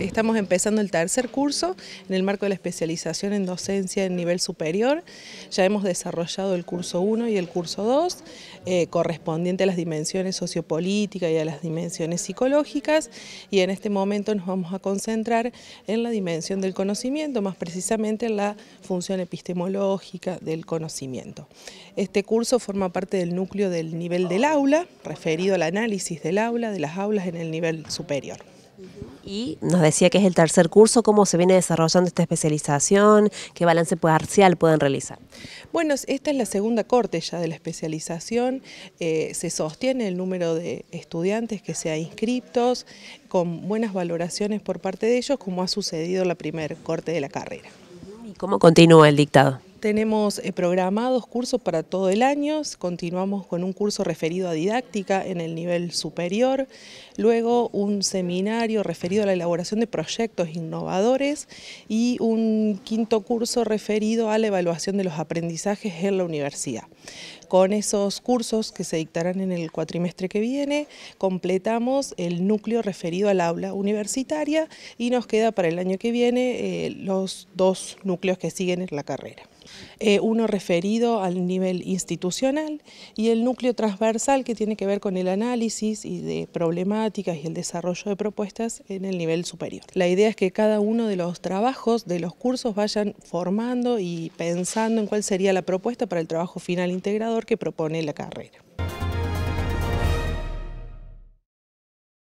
Estamos empezando el tercer curso en el marco de la especialización en docencia en nivel superior. Ya hemos desarrollado el curso 1 y el curso 2, correspondientes eh, correspondiente a las dimensiones sociopolíticas y a las dimensiones psicológicas. Y en este momento nos vamos a concentrar en la dimensión del conocimiento, más precisamente en la función epistemológica del conocimiento. Este curso forma parte del núcleo del nivel del aula, referido al análisis del aula, de las aulas en el nivel superior. Y nos decía que es el tercer curso, cómo se viene desarrollando esta especialización, qué balance parcial pueden realizar. Bueno, esta es la segunda corte ya de la especialización. Eh, se sostiene el número de estudiantes que se ha inscriptos con buenas valoraciones por parte de ellos, como ha sucedido la primera corte de la carrera. ¿Y cómo continúa el dictado? Tenemos eh, programados cursos para todo el año, continuamos con un curso referido a didáctica en el nivel superior, luego un seminario referido a la elaboración de proyectos innovadores y un quinto curso referido a la evaluación de los aprendizajes en la universidad. Con esos cursos que se dictarán en el cuatrimestre que viene, completamos el núcleo referido al aula universitaria y nos queda para el año que viene eh, los dos núcleos que siguen en la carrera. Eh, uno referido al nivel institucional y el núcleo transversal que tiene que ver con el análisis y de problemáticas y el desarrollo de propuestas en el nivel superior. La idea es que cada uno de los trabajos de los cursos vayan formando y pensando en cuál sería la propuesta para el trabajo final integrador que propone la carrera.